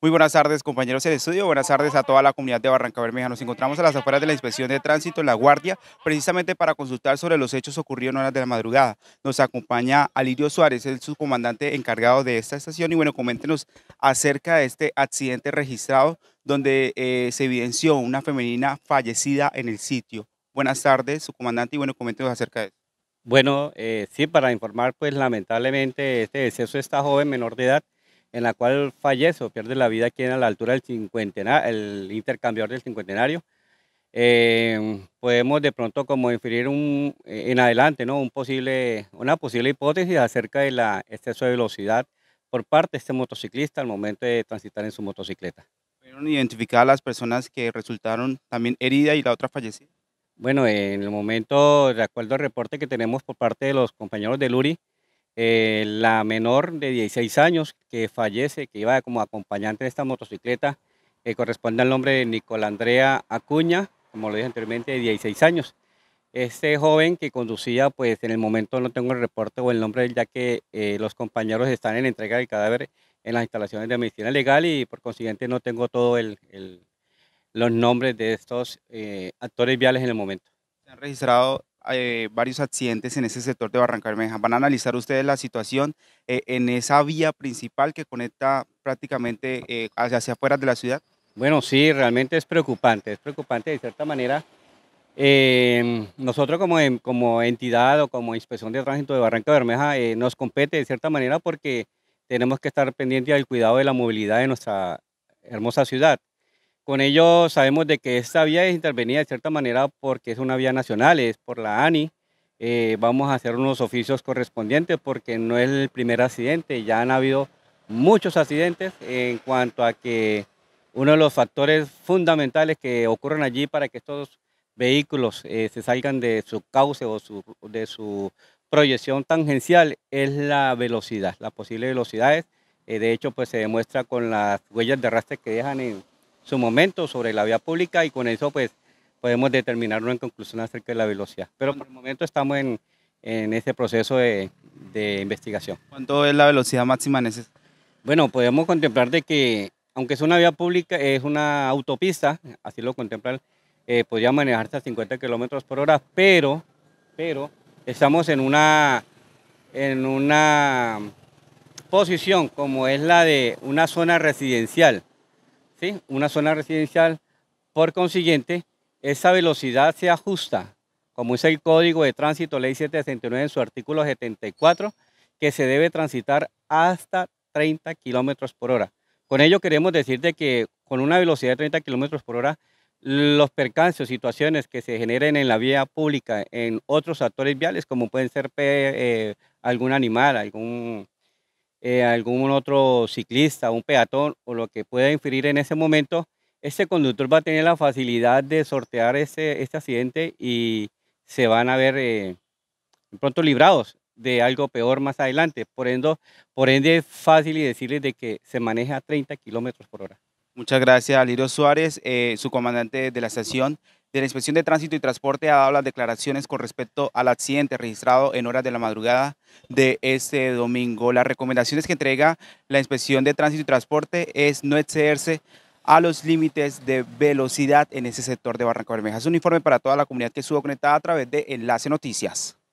Muy buenas tardes, compañeros del estudio. Buenas tardes a toda la comunidad de Barranca Bermeja. Nos encontramos a las afueras de la Inspección de Tránsito en La Guardia, precisamente para consultar sobre los hechos ocurridos en horas de la madrugada. Nos acompaña Alirio Suárez, el subcomandante encargado de esta estación. Y bueno, coméntenos acerca de este accidente registrado donde eh, se evidenció una femenina fallecida en el sitio. Buenas tardes, subcomandante, y bueno, coméntenos acerca de eso. Bueno, eh, sí, para informar, pues lamentablemente este deceso de esta joven menor de edad en la cual fallece o pierde la vida aquí a la altura del cincuentenario, el intercambiador del cincuentenario. Eh, podemos de pronto como inferir un, eh, en adelante ¿no? un posible, una posible hipótesis acerca del exceso de velocidad por parte de este motociclista al momento de transitar en su motocicleta. ¿Fueron identificadas las personas que resultaron también heridas y la otra fallecida? Bueno, en el momento, de acuerdo al reporte que tenemos por parte de los compañeros de Luri. Eh, la menor de 16 años que fallece, que iba como acompañante de esta motocicleta, eh, corresponde al nombre de Nicolás Andrea Acuña, como lo dije anteriormente, de 16 años. Este joven que conducía, pues en el momento no tengo el reporte o el nombre, ya que eh, los compañeros están en entrega del cadáver en las instalaciones de medicina legal y por consiguiente no tengo todos los nombres de estos eh, actores viales en el momento. ¿Se han registrado eh, varios accidentes en ese sector de Barranca Bermeja. Van a analizar ustedes la situación eh, en esa vía principal que conecta prácticamente eh, hacia, hacia afuera de la ciudad. Bueno, sí, realmente es preocupante, es preocupante de cierta manera. Em, nosotros como, como entidad o como inspección de tránsito de Barranca Bermeja nos compete de cierta manera porque tenemos que estar pendientes del cuidado de la movilidad de nuestra hermosa ciudad. Con ello sabemos de que esta vía es intervenida de cierta manera porque es una vía nacional, es por la ANI. Eh, vamos a hacer unos oficios correspondientes porque no es el primer accidente, ya han habido muchos accidentes en cuanto a que uno de los factores fundamentales que ocurren allí para que estos vehículos eh, se salgan de su cauce o su, de su proyección tangencial es la velocidad, las posibles velocidades. Eh, de hecho, pues se demuestra con las huellas de arrastre que dejan en su momento sobre la vía pública y con eso pues podemos determinar una conclusión acerca de la velocidad. Pero por el momento estamos en, en este proceso de, investigación. ¿Cuánto es la velocidad máxima en ese? Bueno, podemos contemplar de que, aunque es una vía pública, es una autopista, así lo contemplan, eh, podría manejarse a 50 kilómetros por hora, pero, pero estamos en una, en una posición como es la de una zona residencial. ¿sí? una zona residencial. Por consiguiente, esa velocidad se ajusta, como dice el Código de Tránsito, Ley 769 en su artículo 74, que se debe transitar hasta 30 kilómetros por hora. Con ello queremos decirte que con una velocidad de 30 kilómetros por hora, los percances, situaciones que se generen en la vía pública, en otros actores viales, como pueden ser eh, algún animal, algún eh, algún otro ciclista, un peatón o lo que pueda inferir en ese momento, este conductor va a tener la facilidad de sortear ese, este accidente y se van a ver eh, pronto librados de algo peor más adelante. Por ende, por ende es fácil y decirles de que se maneja a 30 kilómetros por hora. Muchas gracias, Alirio Suárez, eh, su comandante de la estación de la Inspección de Tránsito y Transporte ha dado las declaraciones con respecto al accidente registrado en horas de la madrugada de este domingo. Las recomendaciones que entrega la Inspección de Tránsito y Transporte es no excederse a los límites de velocidad en ese sector de Barranca Bermeja. Es un informe para toda la comunidad que estuvo conectada a través de Enlace Noticias.